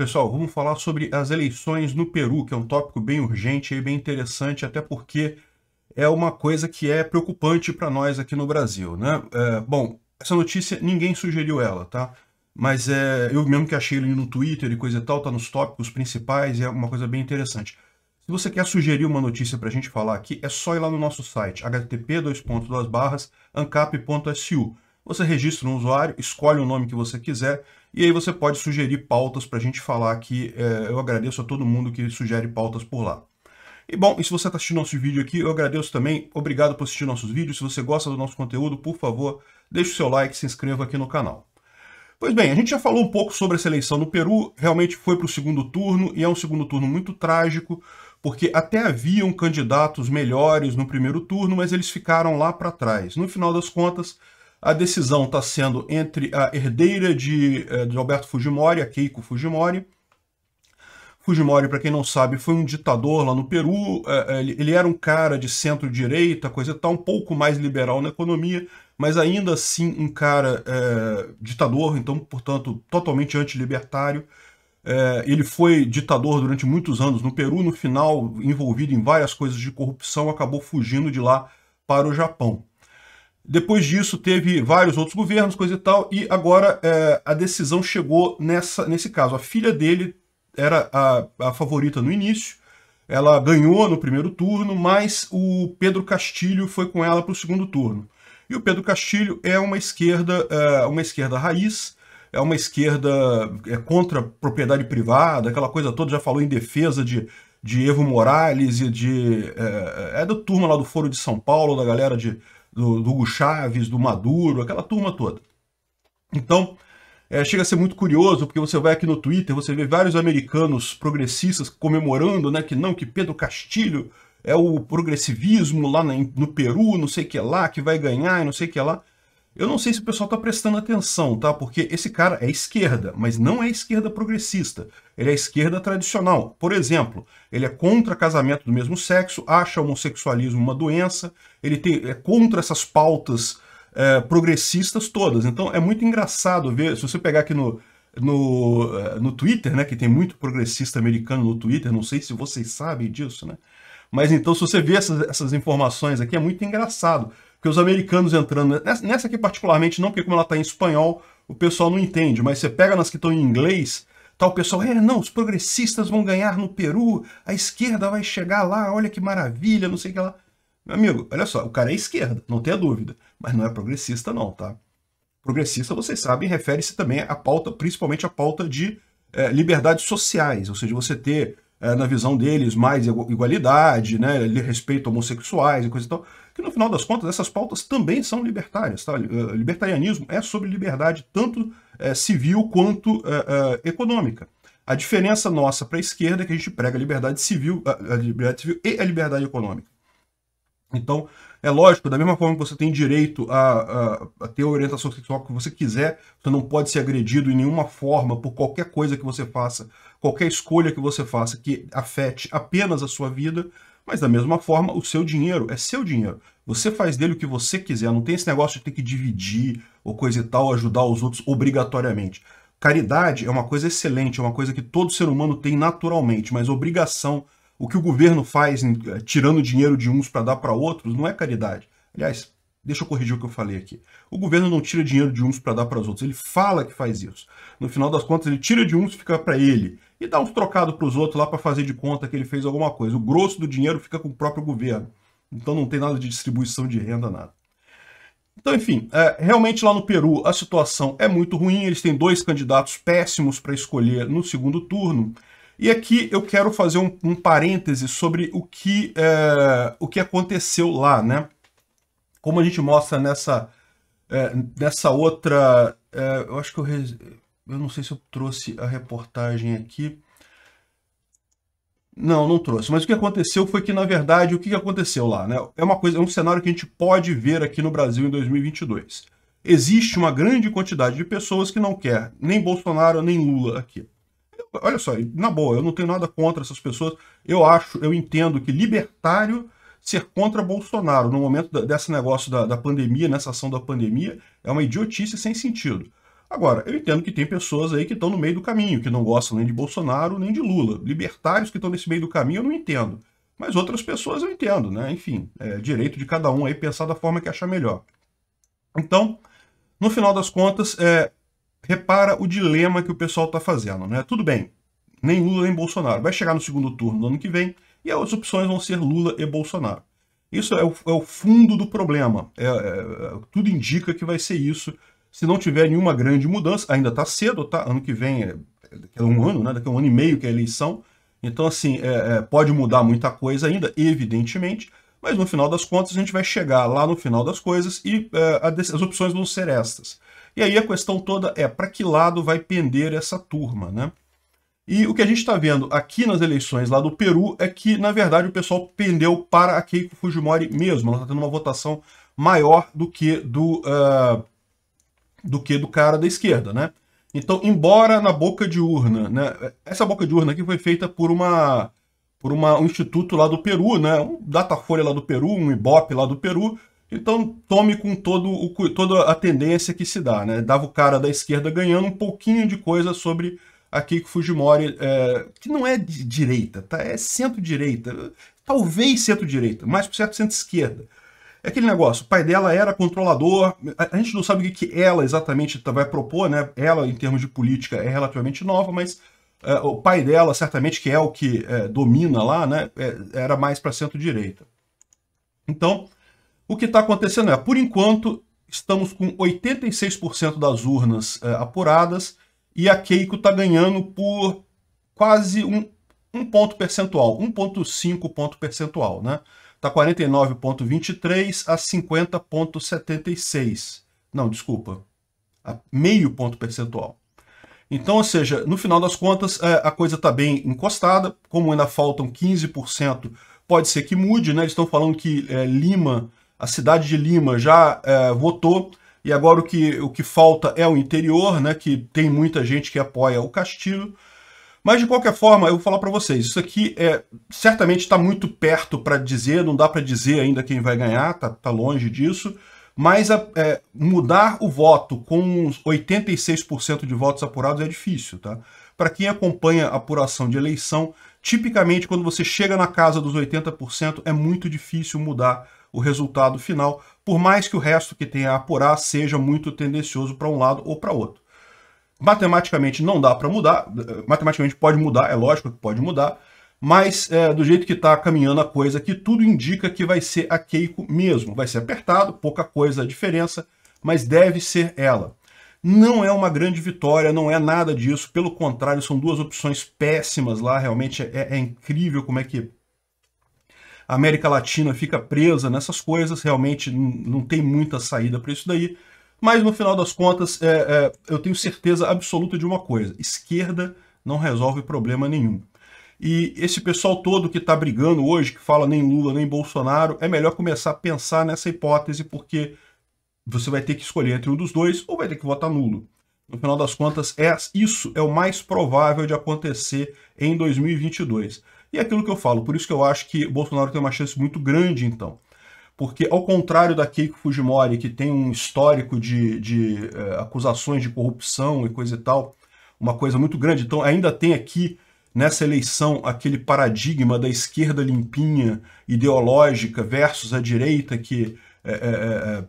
Pessoal, vamos falar sobre as eleições no Peru, que é um tópico bem urgente e bem interessante, até porque é uma coisa que é preocupante para nós aqui no Brasil, né? É, bom, essa notícia ninguém sugeriu ela, tá? Mas é, eu mesmo que achei ele no Twitter e coisa e tal, tá nos tópicos principais, e é uma coisa bem interessante. Se você quer sugerir uma notícia para a gente falar aqui, é só ir lá no nosso site, http://ancap.su. Você registra um usuário, escolhe o nome que você quiser, e aí você pode sugerir pautas para a gente falar aqui. É, eu agradeço a todo mundo que sugere pautas por lá. E bom, e se você está assistindo nosso vídeo aqui, eu agradeço também. Obrigado por assistir nossos vídeos. Se você gosta do nosso conteúdo, por favor, deixe o seu like, se inscreva aqui no canal. Pois bem, a gente já falou um pouco sobre essa eleição no Peru, realmente foi para o segundo turno, e é um segundo turno muito trágico, porque até haviam candidatos melhores no primeiro turno, mas eles ficaram lá para trás. No final das contas, a decisão está sendo entre a herdeira de, eh, de Alberto Fujimori, a Keiko Fujimori. Fujimori, para quem não sabe, foi um ditador lá no Peru. É, é, ele era um cara de centro-direita, coisa tal, um pouco mais liberal na economia, mas ainda assim um cara é, ditador, então, portanto, totalmente antilibertário. É, ele foi ditador durante muitos anos no Peru, no final, envolvido em várias coisas de corrupção, acabou fugindo de lá para o Japão. Depois disso, teve vários outros governos, coisa e tal, e agora é, a decisão chegou nessa, nesse caso. A filha dele era a, a favorita no início, ela ganhou no primeiro turno, mas o Pedro Castilho foi com ela para o segundo turno. E o Pedro Castilho é uma esquerda, é, uma esquerda raiz, é uma esquerda é contra propriedade privada, aquela coisa toda, já falou em defesa de, de Evo Morales e de. É, é da turma lá do Foro de São Paulo, da galera de do, do Hugo Chaves, do Maduro, aquela turma toda. Então, é, chega a ser muito curioso, porque você vai aqui no Twitter, você vê vários americanos progressistas comemorando, né, que não, que Pedro Castilho é o progressivismo lá no Peru, não sei o que lá, que vai ganhar e não sei o que lá. Eu não sei se o pessoal está prestando atenção, tá? Porque esse cara é esquerda, mas não é esquerda progressista. Ele é esquerda tradicional. Por exemplo, ele é contra casamento do mesmo sexo, acha homossexualismo uma doença, ele tem, é contra essas pautas é, progressistas todas. Então é muito engraçado ver, se você pegar aqui no, no, é, no Twitter, né? Que tem muito progressista americano no Twitter, não sei se vocês sabem disso, né? Mas então, se você ver essas, essas informações aqui, é muito engraçado. Porque os americanos entrando. Nessa aqui, particularmente, não, porque como ela está em espanhol, o pessoal não entende. Mas você pega nas que estão em inglês, tá o pessoal. É, não, os progressistas vão ganhar no Peru, a esquerda vai chegar lá, olha que maravilha, não sei o que lá. Meu amigo, olha só, o cara é esquerda, não tenha dúvida. Mas não é progressista, não, tá? Progressista, vocês sabem, refere-se também à pauta, principalmente à pauta de é, liberdades sociais, ou seja, você ter é, na visão deles, mais igualdade, né, respeito a homossexuais e coisa e tal, que no final das contas essas pautas também são libertárias. Tá? Eh, libertarianismo é sobre liberdade tanto é, civil quanto é, econômica. A diferença nossa para a esquerda é que a gente prega a liberdade civil, a, a liberdade civil e a liberdade econômica. Então, é lógico, da mesma forma que você tem direito a, a, a, ter a orientação sexual que você quiser, você não pode ser agredido em nenhuma forma por qualquer coisa que você faça, qualquer escolha que você faça que afete apenas a sua vida, mas da mesma forma, o seu dinheiro é seu dinheiro. Você faz dele o que você quiser, não tem esse negócio de ter que dividir ou coisa e tal, ajudar os outros obrigatoriamente. Caridade é uma coisa excelente, é uma coisa que todo ser humano tem naturalmente, mas obrigação o que o governo faz eh, tirando dinheiro de uns para dar para outros não é caridade. Aliás, deixa eu corrigir o que eu falei aqui. O governo não tira dinheiro de uns para dar para os outros, ele fala que faz isso. No final das contas, ele tira de uns e fica para ele e dá uns trocados para os outros lá para fazer de conta que ele fez alguma coisa. O grosso do dinheiro fica com o próprio governo. Então não tem nada de distribuição de renda, nada. Então, enfim, é, realmente lá no Peru a situação é muito ruim. Eles têm dois candidatos péssimos para escolher no segundo turno. E aqui eu quero fazer um, um parêntese sobre o que, é, o que aconteceu lá, né? Como a gente mostra nessa, é, nessa outra... É, eu acho que eu... Res... Eu não sei se eu trouxe a reportagem aqui. Não, não trouxe. Mas o que aconteceu foi que, na verdade, o que aconteceu lá? Né? É uma coisa, é um cenário que a gente pode ver aqui no Brasil em 2022. Existe uma grande quantidade de pessoas que não quer nem Bolsonaro nem Lula aqui olha só, na boa, eu não tenho nada contra essas pessoas. Eu acho, eu entendo que libertário ser contra Bolsonaro no momento da, desse negócio da, da pandemia, nessa ação da pandemia, é uma idiotice sem sentido. Agora, eu entendo que tem pessoas aí que estão no meio do caminho, que não gostam nem de Bolsonaro nem de Lula. Libertários que estão nesse meio do caminho eu não entendo. Mas outras pessoas eu entendo, né? Enfim, é direito de cada um aí pensar da forma que achar melhor. Então, no final das contas, é, Repara o dilema que o pessoal está fazendo, né? Tudo bem, nem Lula nem Bolsonaro. Vai chegar no segundo turno do ano que vem e as opções vão ser Lula e Bolsonaro. Isso é o, é o fundo do problema. É, é, tudo indica que vai ser isso. Se não tiver nenhuma grande mudança, ainda está cedo, tá? Ano que vem é, é um ano, né? Daqui a um ano e meio que é a eleição. Então, assim, é, é, pode mudar muita coisa ainda, evidentemente. Mas no final das contas, a gente vai chegar lá no final das coisas e é, as opções vão ser estas. E aí a questão toda é para que lado vai pender essa turma, né? E o que a gente está vendo aqui nas eleições lá do Peru é que, na verdade, o pessoal pendeu para a Keiko Fujimori mesmo. Ela está tendo uma votação maior do que do, uh, do que do cara da esquerda, né? Então, embora na boca de urna, né? Essa boca de urna aqui foi feita por uma por uma, um instituto lá do Peru, né? Um Datafolha lá do Peru, um Ibope lá do Peru. Então tome com todo o, toda a tendência que se dá, né? Dava o cara da esquerda ganhando um pouquinho de coisa sobre a Keiko Fujimori, é, que não é de direita, tá? É centro-direita, talvez centro-direita, mas por certo centro-esquerda. É aquele negócio, o pai dela era controlador, a gente não sabe o que, que ela exatamente tá, vai propor, né? Ela, em termos de política, é relativamente nova, mas é, o pai dela, certamente, que é o que é, domina lá, né, é, era mais para centro-direita. Então, o que está acontecendo é, por enquanto, estamos com 86% das urnas apuradas e a Keiko está ganhando por quase um, um ponto percentual, 1,5 ponto percentual, né? Está 49,23 a 50,76. Não, desculpa, a meio ponto percentual. Então, ou seja, no final das contas, é, a coisa está bem encostada, como ainda faltam 15%, pode ser que mude, né? Eles estão falando que é, Lima, a cidade de Lima já é, votou, e agora o que, o que falta é o interior, né? Que tem muita gente que apoia o Castilho. Mas de qualquer forma, eu vou falar para vocês, isso aqui é certamente está muito perto para dizer, não dá para dizer ainda quem vai ganhar, está tá longe disso. Mas a, é, mudar o voto com 86% de votos apurados é difícil, tá? Para quem acompanha a apuração de eleição, tipicamente quando você chega na casa dos 80% é muito difícil mudar o resultado final, por mais que o resto que tenha a apurar seja muito tendencioso para um lado ou para outro. Matematicamente não dá para mudar, matematicamente pode mudar, é lógico que pode mudar, mas é, do jeito que está caminhando a coisa aqui, tudo indica que vai ser a Keiko mesmo. Vai ser apertado, pouca coisa a diferença, mas deve ser ela. Não é uma grande vitória, não é nada disso. Pelo contrário, são duas opções péssimas lá. Realmente é, é, é incrível como é que a América Latina fica presa nessas coisas. Realmente não tem muita saída para isso daí. Mas no final das contas, é, é, eu tenho certeza absoluta de uma coisa: esquerda não resolve problema nenhum. E esse pessoal todo que está brigando hoje, que fala nem Lula nem Bolsonaro, é melhor começar a pensar nessa hipótese, porque você vai ter que escolher entre um dos dois ou vai ter que votar nulo. No final das contas, é, isso é o mais provável de acontecer em 2022. E é aquilo que eu falo, por isso que eu acho que Bolsonaro tem uma chance muito grande, então. Porque, ao contrário da Keiko Fujimori, que tem um histórico de, de eh, acusações de corrupção e coisa e tal, uma coisa muito grande, então ainda tem aqui nessa eleição aquele paradigma da esquerda limpinha, ideológica, versus a direita que é, é, é, é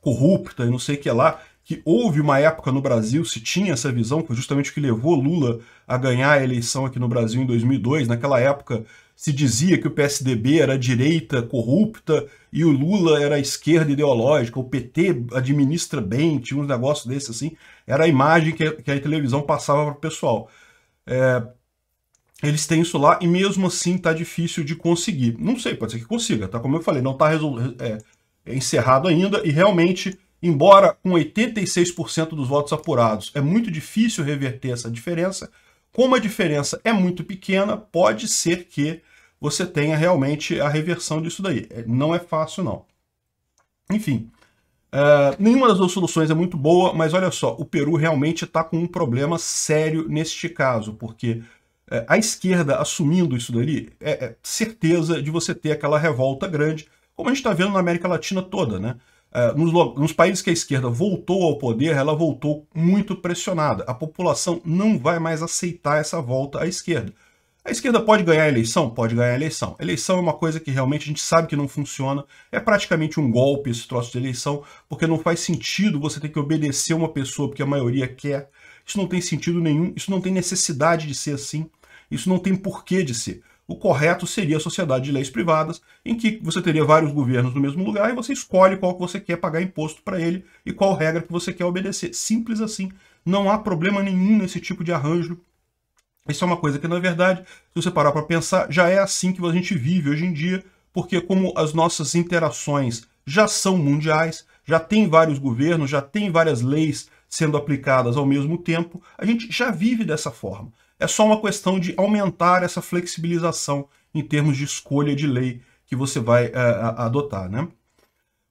corrupta e não sei o que lá, que houve uma época no Brasil, se tinha essa visão, que foi justamente o que levou Lula a ganhar a eleição aqui no Brasil em 2002. Naquela época se dizia que o PSDB era a direita corrupta e o Lula era a esquerda ideológica, o PT administra bem, tinha uns negócios desses assim. Era a imagem que a, que a televisão passava para o pessoal. É, eles têm isso lá e mesmo assim tá difícil de conseguir. Não sei, pode ser que consiga, tá? Como eu falei, não tá é, é, encerrado ainda e realmente, embora com 86% dos votos apurados, é muito difícil reverter essa diferença. Como a diferença é muito pequena, pode ser que você tenha realmente a reversão disso daí. É, não é fácil, não. Enfim, é, nenhuma das duas soluções é muito boa, mas olha só, o Peru realmente está com um problema sério neste caso, porque é, a esquerda assumindo isso dali é, é, certeza de você ter aquela revolta grande, como a gente está vendo na América Latina toda, né? É, nos, nos países que a esquerda voltou ao poder, ela voltou muito pressionada. A população não vai mais aceitar essa volta à esquerda. A esquerda pode ganhar a eleição? Pode ganhar a eleição. Eleição é uma coisa que realmente a gente sabe que não funciona. É praticamente um golpe esse troço de eleição, porque não faz sentido você ter que obedecer uma pessoa porque a maioria quer. Isso não tem sentido nenhum, isso não tem necessidade de ser assim, isso não tem porquê de ser. O correto seria a sociedade de leis privadas, em que você teria vários governos no mesmo lugar e você escolhe qual que você quer pagar imposto para ele e qual regra que você quer obedecer. Simples assim. Não há problema nenhum nesse tipo de arranjo isso é uma coisa que, na é verdade, se você parar para pensar, já é assim que a gente vive hoje em dia, porque como as nossas interações já são mundiais, já tem vários governos, já tem várias leis sendo aplicadas ao mesmo tempo, a gente já vive dessa forma. É só uma questão de aumentar essa flexibilização em termos de escolha de lei que você vai uh, adotar, né?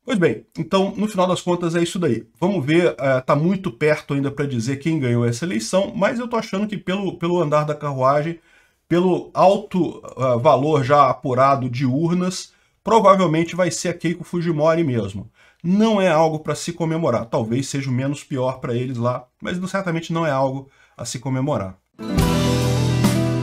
Pois bem, então no final das contas é isso daí. Vamos ver, está eh, uh, muito perto ainda para dizer quem ganhou essa eleição, mas eu estou achando que pelo, pelo andar da carruagem, pelo alto uh, valor já apurado de urnas, provavelmente vai ser a Keiko Fujimori mesmo. Não é algo para se comemorar, talvez seja o menos pior para eles lá, mas certamente não é algo a se comemorar.